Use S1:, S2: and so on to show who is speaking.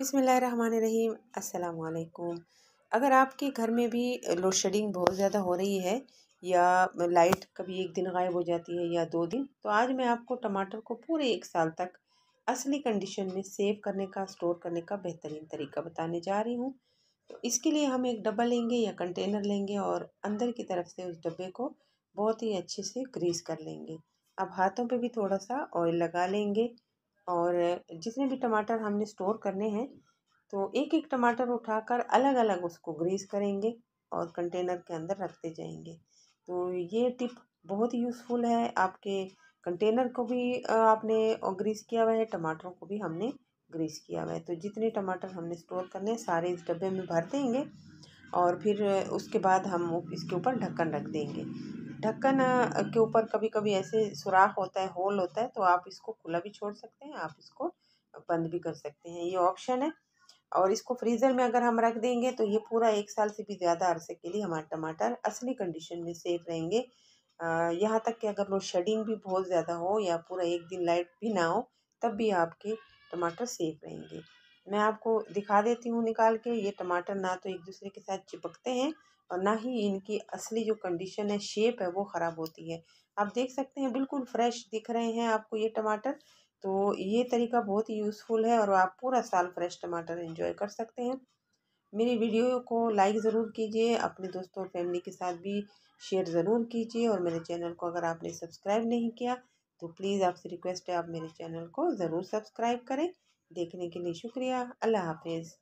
S1: अस्सलाम वालेकुम अगर आपके घर में भी लोड शेडिंग बहुत ज़्यादा हो रही है या लाइट कभी एक दिन गायब हो जाती है या दो दिन तो आज मैं आपको टमाटर को पूरे एक साल तक असली कंडीशन में सेव करने का स्टोर करने का बेहतरीन तरीका बताने जा रही हूँ तो इसके लिए हम एक डब्बा लेंगे या कंटेनर लेंगे और अंदर की तरफ से उस डब्बे को बहुत ही अच्छे से ग्रीस कर लेंगे अब हाथों पे भी थोड़ा सा ऑयल लगा लेंगे और जितने भी टमाटर हमने स्टोर करने हैं तो एक एक टमाटर उठाकर अलग अलग उसको ग्रीस करेंगे और कंटेनर के अंदर रखते जाएंगे तो ये टिप बहुत यूज़फुल है आपके कंटेनर को भी आपने ग्रीस किया हुआ है टमाटरों को भी हमने ग्रीस किया हुआ है तो जितने टमाटर हमने स्टोर करने हैं सारे इस डब्बे में भर देंगे और फिर उसके बाद हम इसके ऊपर ढक्कन रख देंगे ढक्कन के ऊपर कभी कभी ऐसे सुराख होता है होल होता है तो आप इसको खुला भी छोड़ सकते हैं आप इसको बंद भी कर सकते हैं ये ऑप्शन है और इसको फ्रीज़र में अगर हम रख देंगे तो ये पूरा एक साल से भी ज़्यादा अरसे के लिए हमारे टमाटर असली कंडीशन में सेफ रहेंगे यहाँ तक कि अगर लोड शेडिंग भी बहुत ज़्यादा हो या पूरा एक दिन लाइट भी ना हो तब भी आपके टमाटर सेफ रहेंगे मैं आपको दिखा देती हूँ निकाल के ये टमाटर ना तो एक दूसरे के साथ चिपकते हैं और ना ही इनकी असली जो कंडीशन है शेप है वो ख़राब होती है आप देख सकते हैं बिल्कुल फ्रेश दिख रहे हैं आपको ये टमाटर तो ये तरीका बहुत ही यूज़फुल है और आप पूरा साल फ्रेश टमाटर इन्जॉय कर सकते हैं मेरी वीडियो को लाइक ज़रूर कीजिए अपने दोस्तों और फैमिली के साथ भी शेयर ज़रूर कीजिए और मेरे चैनल को अगर आपने सब्सक्राइब नहीं किया तो प्लीज़ आपसे रिक्वेस्ट है आप मेरे चैनल को ज़रूर सब्सक्राइब करें देखने के लिए शुक्रिया अल्लाह हाफिज़